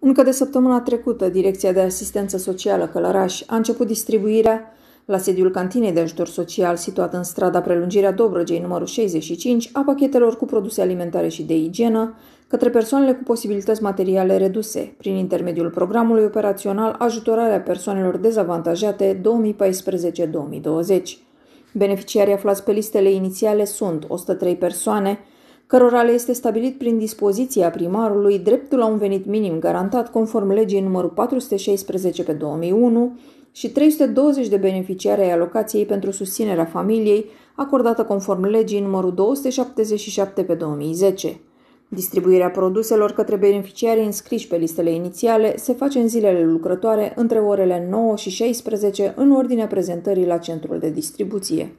Încă de săptămâna trecută, Direcția de Asistență Socială Călăraș a început distribuirea la sediul cantinei de ajutor social situat în strada Prelungirea Dobrogei, numărul 65, a pachetelor cu produse alimentare și de igienă către persoanele cu posibilități materiale reduse, prin intermediul programului operațional Ajutorarea persoanelor dezavantajate 2014-2020. Beneficiarii aflați pe listele inițiale sunt 103 persoane, cărora le este stabilit prin dispoziția primarului dreptul la un venit minim garantat conform legii numărul 416 pe 2001 și 320 de beneficiari ai alocației pentru susținerea familiei acordată conform legii numărul 277 pe 2010. Distribuirea produselor către beneficiarii înscriși pe listele inițiale se face în zilele lucrătoare între orele 9 și 16 în ordinea prezentării la centrul de distribuție.